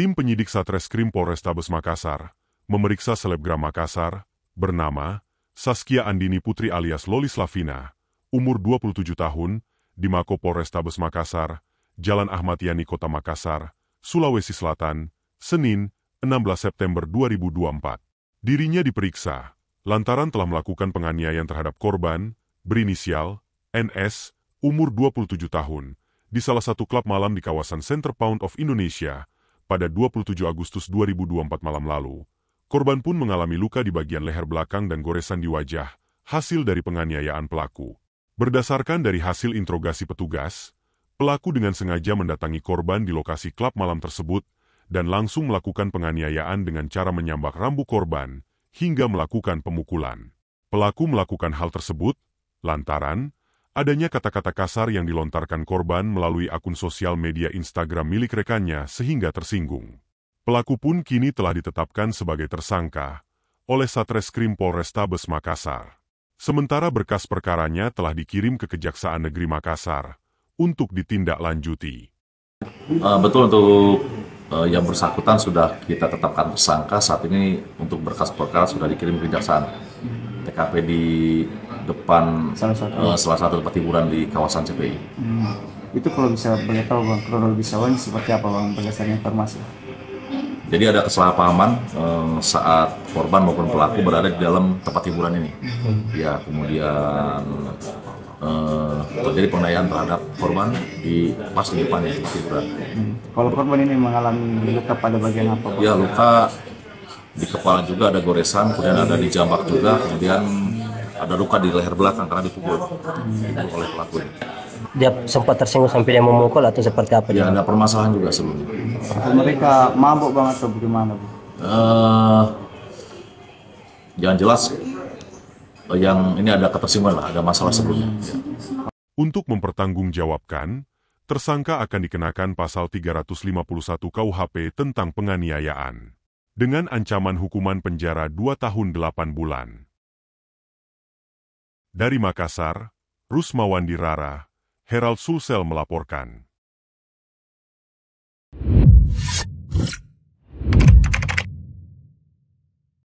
Tim penyidik Satreskrim Polrestabes Makassar memeriksa selebgram Makassar bernama Saskia Andini Putri alias Loli Slavina, umur 27 tahun, di Mako Polrestabes Makassar, Jalan Ahmad Yani Kota Makassar, Sulawesi Selatan, Senin, 16 September 2024. Dirinya diperiksa lantaran telah melakukan penganiayaan terhadap korban berinisial NS, umur 27 tahun, di salah satu klub malam di kawasan Center Pound of Indonesia, pada 27 Agustus 2024 malam lalu. Korban pun mengalami luka di bagian leher belakang dan goresan di wajah, hasil dari penganiayaan pelaku. Berdasarkan dari hasil interogasi petugas, pelaku dengan sengaja mendatangi korban di lokasi klub malam tersebut dan langsung melakukan penganiayaan dengan cara menyambak rambu korban hingga melakukan pemukulan. Pelaku melakukan hal tersebut lantaran Adanya kata-kata kasar yang dilontarkan korban melalui akun sosial media Instagram milik rekannya sehingga tersinggung. Pelaku pun kini telah ditetapkan sebagai tersangka oleh Satreskrim Polrestabes Makassar. Sementara berkas perkaranya telah dikirim ke Kejaksaan Negeri Makassar untuk ditindaklanjuti. Uh, betul untuk uh, yang bersangkutan sudah kita tetapkan tersangka. Saat ini untuk berkas perkara sudah dikirim ke Kejaksaan. TKP di depan salah satu, uh, salah satu tempat hiburan di kawasan CPI. Hmm. Itu kalau bisa boleh tahu bang kronologis awalnya seperti apa bang berdasarkan informasi? Jadi ada kesalahpahaman um, saat korban maupun pelaku berada di dalam tempat hiburan ini. Hmm. Ya, kemudian eh, terjadi penganiayaan terhadap korban di pas di ya Hmm. Kalau korban ini mengalami luka pada bagian apa? Ya, luka di kepala juga ada goresan, kemudian ada di jambak juga, kemudian ada luka di leher belakang karena dipukul hmm. oleh pelaku ini. Dia sempat tersinggung sampai dia memukul atau seperti apa? Ya, ada permasalahan juga sebelumnya. Mereka mabuk banget atau bagaimana? Uh, jangan jelas, eh, yang ini ada ketersinggungan lah, ada masalah sebelumnya. Ya. Untuk mempertanggungjawabkan, tersangka akan dikenakan pasal 351 KUHP tentang penganiayaan dengan ancaman hukuman penjara 2 tahun 8 bulan. Dari Makassar, Rusmawandi Rara, Herald Sulsel melaporkan.